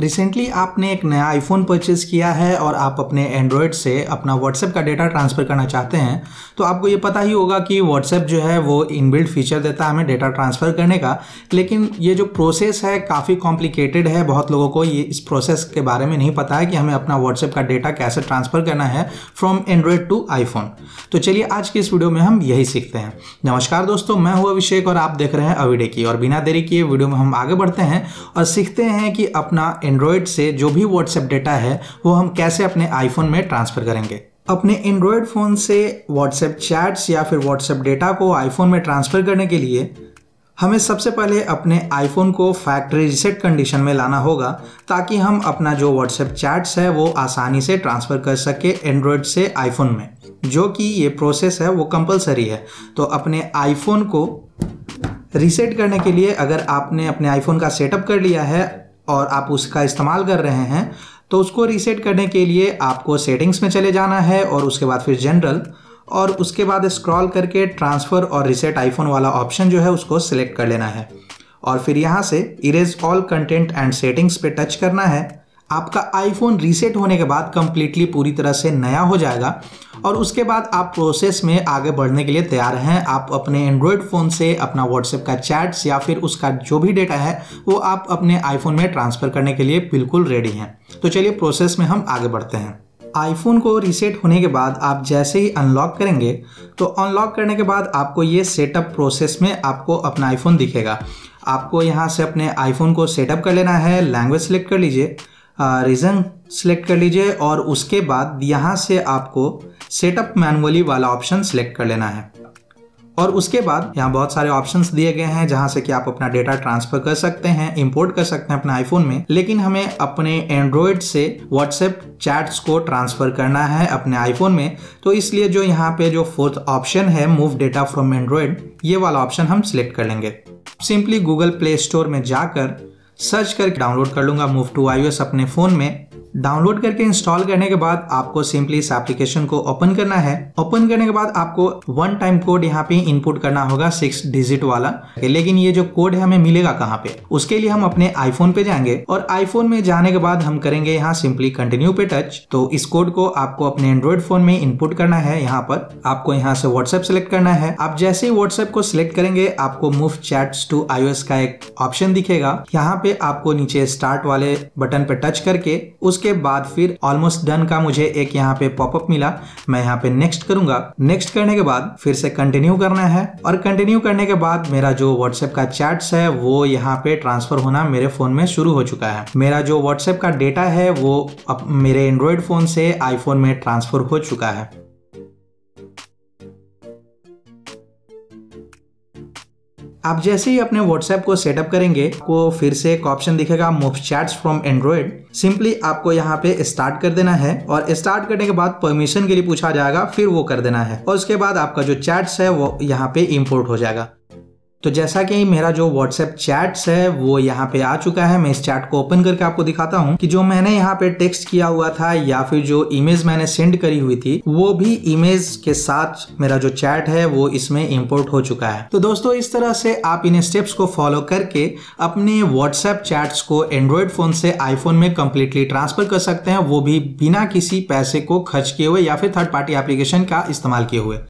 recently आपने एक नया आईफोन परचेज़ किया है और आप अपने एंड्रॉयड से अपना व्हाट्सएप का डेटा ट्रांसफ़र करना चाहते हैं तो आपको ये पता ही होगा कि व्हाट्सएप जो है वो इनबिल्ट फीचर देता है हमें डेटा ट्रांसफ़र करने का लेकिन ये जो प्रोसेस है काफ़ी कॉम्प्लिकेटेड है बहुत लोगों को ये इस प्रोसेस के बारे में नहीं पता है कि हमें अपना व्हाट्सएप का डेटा कैसे ट्रांसफ़र करना है फ्रॉम एंड्रॉयड टू आईफोन तो चलिए आज की इस वीडियो में हम यही सीखते हैं नमस्कार दोस्तों मैं हूँ अभिषेक और आप देख रहे हैं अविडे की और बिना देरी किए वीडियो में हम आगे बढ़ते हैं और सीखते हैं कि अपना एंड्रॉयड से जो भी व्हाट्सएप डेटा है वो हम कैसे अपने आईफोन में ट्रांसफ़र करेंगे अपने एंड्रॉयड फ़ोन से व्हाट्सएप चैट्स या फिर व्हाट्सएप डेटा को आईफोन में ट्रांसफ़र करने के लिए हमें सबसे पहले अपने आईफोन को फैक्ट्री रिसेट कंडीशन में लाना होगा ताकि हम अपना जो व्हाट्सएप चैट्स है वो आसानी से ट्रांसफ़र कर सके एंड्रॉयड से आईफोन में जो कि ये प्रोसेस है वो कंपलसरी है तो अपने आईफोन को रिसेट करने के लिए अगर आपने अपने आईफोन का सेटअप कर लिया है और आप उसका इस्तेमाल कर रहे हैं तो उसको रीसेट करने के लिए आपको सेटिंग्स में चले जाना है और उसके बाद फिर जनरल और उसके बाद स्क्रॉल करके ट्रांसफ़र और रिसेट आईफोन वाला ऑप्शन जो है उसको सिलेक्ट कर लेना है और फिर यहाँ से erase all content and settings पे टच करना है आपका आईफोन रीसेट होने के बाद कम्प्लीटली पूरी तरह से नया हो जाएगा और उसके बाद आप प्रोसेस में आगे बढ़ने के लिए तैयार हैं आप अपने एंड्रॉयड फ़ोन से अपना व्हाट्सएप का चैट्स या फिर उसका जो भी डेटा है वो आप अपने आईफोन में ट्रांसफ़र करने के लिए बिल्कुल रेडी हैं तो चलिए प्रोसेस में हम आगे बढ़ते हैं आईफोन को रीसेट होने के बाद आप जैसे ही अनलॉक करेंगे तो अनलॉक करने के बाद आपको ये सेटअप प्रोसेस में आपको अपना आईफोन दिखेगा आपको यहाँ से अपने आईफोन को सेटअप कर लेना है लैंग्वेज सेलेक्ट कर लीजिए रीज़न सेलेक्ट कर लीजिए और उसके बाद यहाँ से आपको सेटअप मैनुअली वाला ऑप्शन सेलेक्ट कर लेना है और उसके बाद यहाँ बहुत सारे ऑप्शंस दिए गए हैं जहाँ से कि आप अपना डेटा ट्रांसफर कर सकते हैं इंपोर्ट कर सकते हैं अपने आईफोन में लेकिन हमें अपने एंड्रॉयड से व्हाट्सएप चैट्स को ट्रांसफर करना है अपने आईफोन में तो इसलिए जो यहाँ पे जो फोर्थ ऑप्शन है मूव डेटा फ्रॉम एंड्रॉयड ये वाला ऑप्शन हम सिलेक्ट कर लेंगे सिंपली गूगल प्ले स्टोर में जाकर सर्च करके डाउनलोड कर लूँगा मूव टू आई अपने फ़ोन में डाउनलोड करके इंस्टॉल करने के बाद आपको सिंपली इस एप्लीकेशन को ओपन करना है ओपन करने के बाद आपको वन टाइम कोड यहाँ पे इनपुट करना होगा सिक्स डिजिट वाला लेकिन ये जो कोड है हमें मिलेगा कहाँ पे उसके लिए हम अपने आईफोन पे जाएंगे और आईफोन में जाने के बाद हम करेंगे यहाँ सिंपली कंटिन्यू पे टच तो इस कोड को आपको अपने एंड्रॉइड फोन में इनपुट करना है यहाँ पर आपको यहाँ से व्हाट्सएप सेलेक्ट करना है आप जैसे ही व्हाट्सएप को सिलेक्ट करेंगे आपको मूव चैट टू आईओ का एक ऑप्शन दिखेगा यहाँ पे आपको नीचे स्टार्ट वाले बटन पे टच करके उस उसके बाद फिर ऑलमोस्ट डन का मुझे एक यहाँ पे पॉपअप मिला मैं यहाँ पे नेक्स्ट करूंगा नेक्स्ट करने के बाद फिर से कंटिन्यू करना है और कंटिन्यू करने के बाद मेरा जो व्हाट्सएप का चैट्स है वो यहाँ पे ट्रांसफर होना मेरे फोन में शुरू हो चुका है मेरा जो व्हाट्सएप का डेटा है वो अब मेरे एंड्रॉयड फोन से आईफोन में ट्रांसफर हो चुका है आप जैसे ही अपने व्हाट्सएप को सेटअप करेंगे वो फिर से एक ऑप्शन दिखेगा move chats from android simply आपको यहाँ पे स्टार्ट कर देना है और स्टार्ट करने के बाद परमिशन के लिए पूछा जाएगा फिर वो कर देना है और उसके बाद आपका जो चैट्स है वो यहाँ पे इम्पोर्ट हो जाएगा तो जैसा कि मेरा जो व्हाट्सएप चैट्स है वो यहाँ पे आ चुका है मैं इस चैट को ओपन करके आपको दिखाता हूँ कि जो मैंने यहाँ पे टेक्स्ट किया हुआ था या फिर जो इमेज मैंने सेंड करी हुई थी वो भी इमेज के साथ मेरा जो चैट है वो इसमें इम्पोर्ट हो चुका है तो दोस्तों इस तरह से आप इन स्टेप्स को फॉलो करके अपने व्हाट्सएप चैट्स को एंड्रॉयड फोन से आईफोन में कम्प्लीटली ट्रांसफर कर सकते हैं वो भी बिना किसी पैसे को खर्च किए हुए या फिर थर्ड पार्टी एप्लीकेशन का इस्तेमाल किए हुए